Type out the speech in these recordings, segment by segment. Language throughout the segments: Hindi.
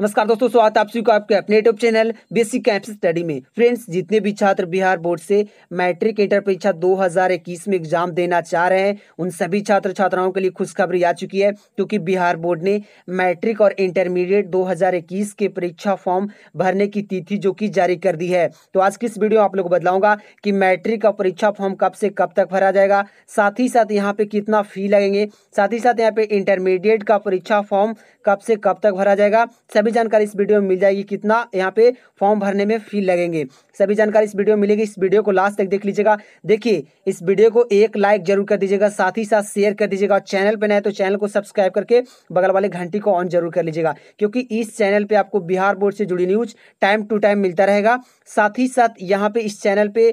नमस्कार दोस्तों स्वागत है आप सभी को आपके अपने YouTube channel basic camp study में फ्रेंड्स जितने भी छात्र बिहार बोर्ड से मैट्रिक इंटर परीक्षा 2021 में एग्जाम देना चाह रहे हैं उन सभी छात्र छात्राओं के लिए खुशखबरी आ चुकी है क्योंकि बिहार बोर्ड ने मैट्रिक और इंटरमीडिएट 2021 के परीक्षा फॉर्म भरने की तिथि जो की जारी कर दी है तो आज की इस वीडियो आप लोग को की मैट्रिक का परीक्षा फॉर्म कब से कब तक भरा जाएगा साथ ही साथ यहाँ पे कितना फी लगेंगे साथ ही साथ यहाँ पे इंटरमीडिएट का परीक्षा फॉर्म कब से कब तक भरा जाएगा सभी जानकारी इस वीडियो में मिल जाएगी कितना यहाँ पे फॉर्म भरने में फी लगेंगे सभी जानकारी इस वीडियो में मिलेगी इस वीडियो को लास्ट तक देख लीजिएगा देखिए इस वीडियो को एक लाइक जरूर कर दीजिएगा साथ ही साथ शेयर कर दीजिएगा और चैनल पर नए तो चैनल को सब्सक्राइब करके बगल वाले घंटी को ऑन जरूर कर लीजिएगा क्योंकि इस चैनल पर आपको बिहार बोर्ड से जुड़ी न्यूज टाइम टू टाइम मिलता रहेगा साथ ही साथ यहाँ पे इस चैनल पर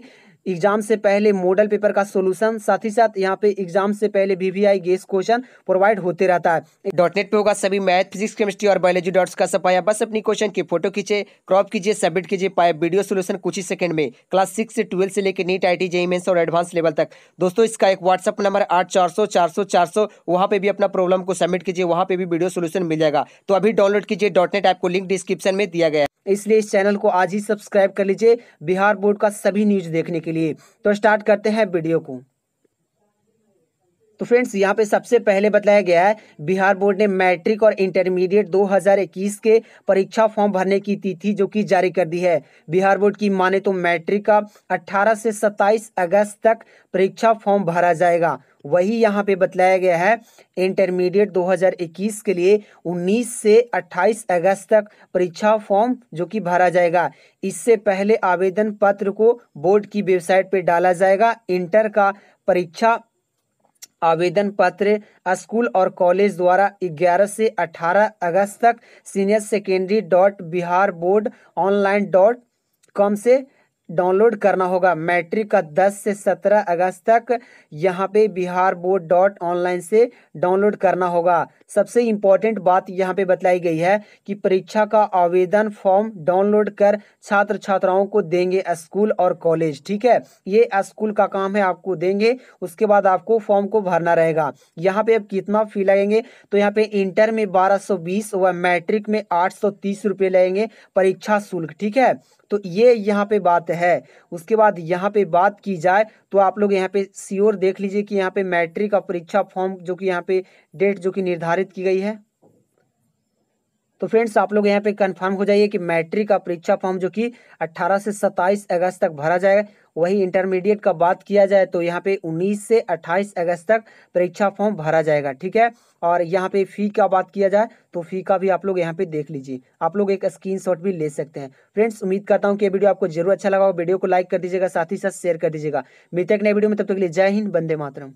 एग्जाम से पहले मॉडल पेपर का सोल्यूशन साथ ही साथ यहाँ पे एग्जाम से पहले वीवीआई गेस क्वेश्चन प्रोवाइड होते रहता है डॉट नेट पे होगा सभी मैथ फिजिक्स केमिस्ट्री और बायोलॉजी डॉट्स का सफाया बस अपनी क्वेश्चन की फोटो खींचे क्रॉप कीजिए सबमिट कीजिए पाए वीडियो सोल्यूशन कुछ ही सेकंड में क्लास सिक्स से ट्वेल्थ से लेकर नीट आई टी मेन्स और एडवांस लेवल तक दोस्तों इसका एक व्हाट्सअप नंबर आठ चार सौ चार सौ चार सौ वहाँ पे भी अपना प्रॉब्लम को सबमिट कीजिए वहाँ पे भी वीडियो सोल्यूशन मिल जाएगा तो अभी डाउनलोड कीजिए डॉट नेट ऐप को लिंक डिस्क्रिप्शन में दिया गया इसलिए इस चैनल को आज ही सब्सक्राइब कर लीजिए बिहार बोर्ड का सभी न्यूज देखने के लिए तो स्टार्ट करते हैं वीडियो को तो फ्रेंड्स यहाँ पे सबसे पहले बताया गया है बिहार बोर्ड ने मैट्रिक और इंटरमीडिएट 2021 के परीक्षा फॉर्म भरने की तिथि जो कि जारी कर दी है बिहार बोर्ड की माने तो मैट्रिक का 18 से 27 अगस्त तक परीक्षा फॉर्म भरा जाएगा वही यहाँ पे बतलाया गया है इंटरमीडिएट 2021 के लिए 19 से 28 अगस्त तक परीक्षा फॉर्म जो कि भरा जाएगा इससे पहले आवेदन पत्र को बोर्ड की वेबसाइट पे डाला जाएगा इंटर का परीक्षा आवेदन पत्र स्कूल और कॉलेज द्वारा 11 से 18 अगस्त तक senior secondary dot Bihar board online dot com से डाउनलोड करना होगा मैट्रिक का 10 से 17 अगस्त तक यहाँ पे बिहार बोर्ड डॉट ऑनलाइन से डाउनलोड करना होगा सबसे इम्पोर्टेंट बात यहाँ पे बतलाई गई है कि परीक्षा का आवेदन फॉर्म डाउनलोड कर छात्र छात्राओं को देंगे स्कूल और कॉलेज ठीक है ये स्कूल का काम है आपको देंगे उसके बाद आपको फॉर्म को भरना रहेगा यहाँ पे अब कितना फी लगेंगे तो यहाँ पे इंटर में बारह व मैट्रिक में आठ सौ लगेंगे परीक्षा शुल्क ठीक है तो ये यहाँ पे बात है उसके बाद यहाँ पे बात की जाए तो आप लोग यहाँ पे सियोर देख लीजिए कि यहाँ पे मैट्रिक और परीक्षा फॉर्म जो कि यहाँ पे डेट जो कि निर्धारित की गई है तो फ्रेंड्स आप लोग यहाँ पे कंफर्म हो जाइए कि मैट्रिक का परीक्षा फॉर्म जो कि 18 से 27 अगस्त तक भरा जाएगा वही इंटरमीडिएट का बात किया जाए तो यहाँ पे 19 से 28 अगस्त तक परीक्षा फॉर्म भरा जाएगा ठीक है और यहाँ पे फ़ी का बात किया जाए तो फ़ी का भी आप लोग यहाँ पे देख लीजिए आप लोग एक स्क्रीन भी ले सकते हैं फ्रेंड्स उम्मीद करता हूँ कि वीडियो आपको जरूर अच्छा लगा हो वीडियो को लाइक कर दीजिएगा साथ ही साथ शेयर कर दीजिएगा मिलते एक नए वीडियो में तब तक के लिए जय हिंद बंदे मातरम